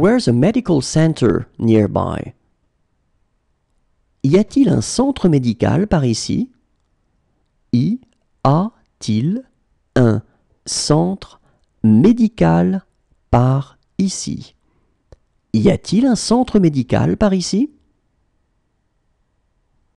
Where's a medical center nearby? Y a-t-il un centre médical par ici? Y a-t-il un centre médical par ici? Y a-t-il un centre médical par ici?